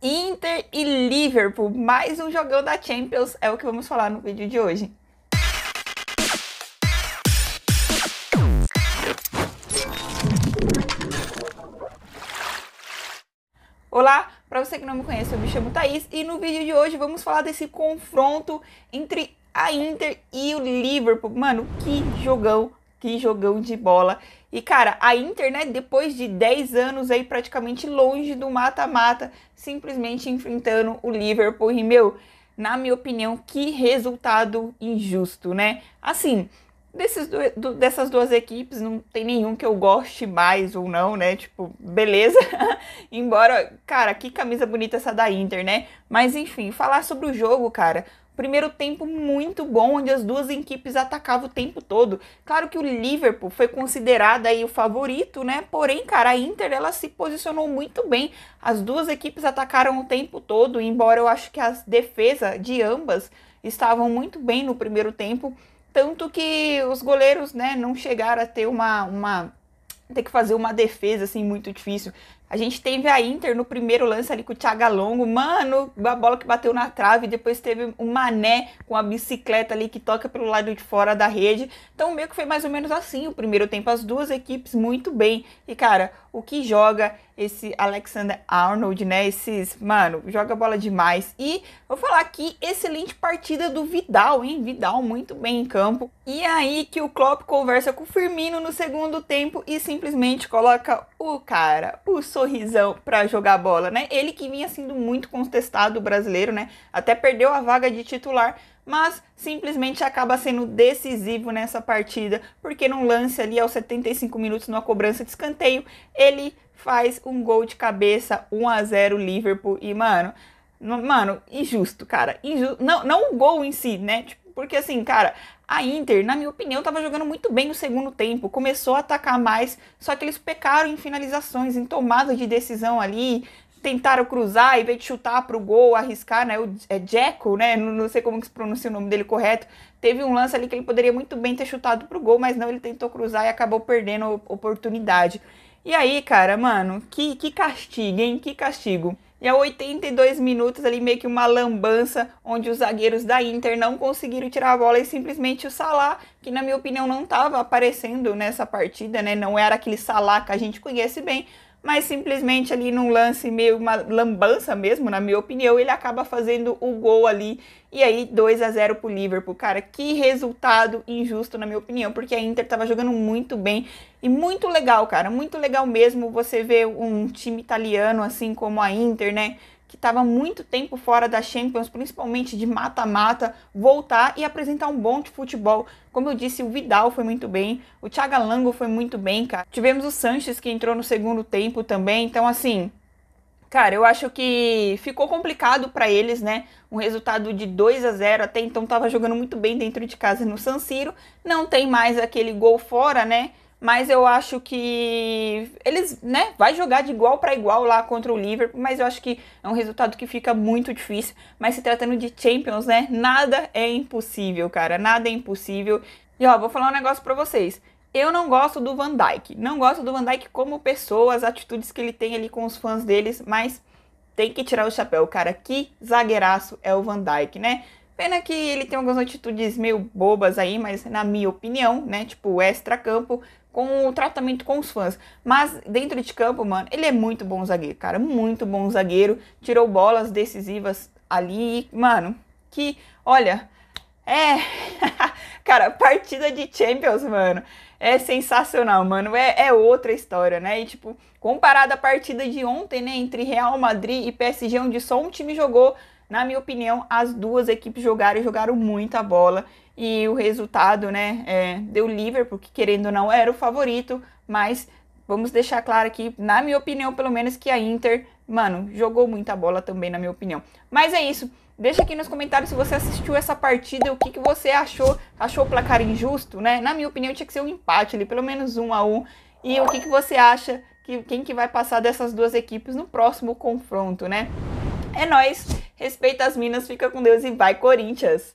Inter e Liverpool, mais um jogão da Champions, é o que vamos falar no vídeo de hoje. Olá, para você que não me conhece, eu me chamo Thaís e no vídeo de hoje vamos falar desse confronto entre a Inter e o Liverpool. Mano, que jogão que jogão de bola. E, cara, a Inter, né, depois de 10 anos aí praticamente longe do mata-mata, simplesmente enfrentando o Liverpool. E, meu, na minha opinião, que resultado injusto, né? Assim, desses do, do, dessas duas equipes, não tem nenhum que eu goste mais ou não, né? Tipo, beleza. Embora, cara, que camisa bonita essa da Inter, né? Mas, enfim, falar sobre o jogo, cara. Primeiro tempo muito bom, onde as duas equipes atacavam o tempo todo. Claro que o Liverpool foi considerado aí o favorito, né? Porém, cara, a Inter ela se posicionou muito bem. As duas equipes atacaram o tempo todo, embora eu acho que as defesas de ambas estavam muito bem no primeiro tempo, tanto que os goleiros, né, não chegaram a ter uma uma ter que fazer uma defesa assim muito difícil. A gente teve a Inter no primeiro lance ali com o Thiago Longo, mano, a bola que bateu na trave, depois teve o Mané com a bicicleta ali que toca pelo lado de fora da rede. Então meio que foi mais ou menos assim o primeiro tempo, as duas equipes muito bem. E cara, o que joga esse Alexander Arnold, né? Esses, mano, joga bola demais. E vou falar aqui, excelente partida do Vidal, hein? Vidal muito bem em campo. E aí que o Klopp conversa com o Firmino no segundo tempo e simplesmente coloca o cara, o sorrisão para jogar bola, né? Ele que vinha sendo muito contestado brasileiro, né? Até perdeu a vaga de titular, mas simplesmente acaba sendo decisivo nessa partida, porque num lance ali aos 75 minutos numa cobrança de escanteio, ele faz um gol de cabeça, 1 a 0 Liverpool e mano, mano, injusto, cara, injusto, não não o gol em si, né? Tipo, porque assim, cara, a Inter, na minha opinião, estava jogando muito bem no segundo tempo, começou a atacar mais, só que eles pecaram em finalizações, em tomada de decisão ali, tentaram cruzar, em vez de chutar para o gol, arriscar, né? O é, Jeco, né? Não, não, sei como que se pronuncia o nome dele correto. Teve um lance ali que ele poderia muito bem ter chutado para o gol, mas não, ele tentou cruzar e acabou perdendo a oportunidade. E aí, cara, mano, que, que castigo, hein? Que castigo. E a 82 minutos ali meio que uma lambança onde os zagueiros da Inter não conseguiram tirar a bola e simplesmente o Salah, que na minha opinião não estava aparecendo nessa partida, né? Não era aquele Salah que a gente conhece bem, mas simplesmente ali num lance meio uma lambança mesmo, na minha opinião, ele acaba fazendo o gol ali e aí 2 a 0 pro Liverpool. Cara, que resultado injusto na minha opinião, porque a Inter tava jogando muito bem e muito legal, cara, muito legal mesmo você ver um time italiano assim como a Inter, né? que estava muito tempo fora da Champions, principalmente de mata-mata, voltar e apresentar um bom de futebol. Como eu disse, o Vidal foi muito bem, o Thiago Lango foi muito bem, cara. Tivemos o Sanches que entrou no segundo tempo também, então assim, Cara, eu acho que ficou complicado para eles, né? Um resultado de 2 a 0 até então estava jogando muito bem dentro de casa no San Siro. Não tem mais aquele gol fora, né? mas eu acho que eles, né, vai jogar de igual para igual lá contra o Liverpool, mas eu acho que é um resultado que fica muito difícil, mas se tratando de Champions, né, nada é impossível, cara, nada é impossível. E ó, vou falar um negócio para vocês. Eu não gosto do Van Dijk, não gosto do Van Dijk como pessoa, as atitudes que ele tem ali com os fãs deles, mas tem que tirar o chapéu, cara, que zagueiraço é o Van Dijk, né? Pena que ele tem algumas atitudes meio bobas aí, mas na minha opinião, né, tipo extra campo, com o tratamento com os fãs. Mas dentro de campo, mano, ele é muito bom zagueiro, cara. Muito bom zagueiro. Tirou bolas decisivas ali. mano, que, olha, é. cara, partida de Champions, mano. É sensacional, mano. É, é outra história, né? E, tipo, comparada à partida de ontem, né? Entre Real Madrid e PSG, onde só um time jogou na minha opinião, as duas equipes jogaram e jogaram muita bola. E o resultado, né, é, deu Liverpool, porque querendo ou não era o favorito, mas vamos deixar claro aqui, na minha opinião, pelo menos, que a Inter, mano, jogou muita bola também, na minha opinião. Mas é isso. Deixa aqui nos comentários se você assistiu essa partida, o que, que você achou. Achou o placar injusto, né? Na minha opinião, tinha que ser um empate ali, pelo menos um a um. E o que, que você acha, que, quem que vai passar dessas duas equipes no próximo confronto, né? É nóis! Respeita as minas, fica com Deus e vai Corinthians!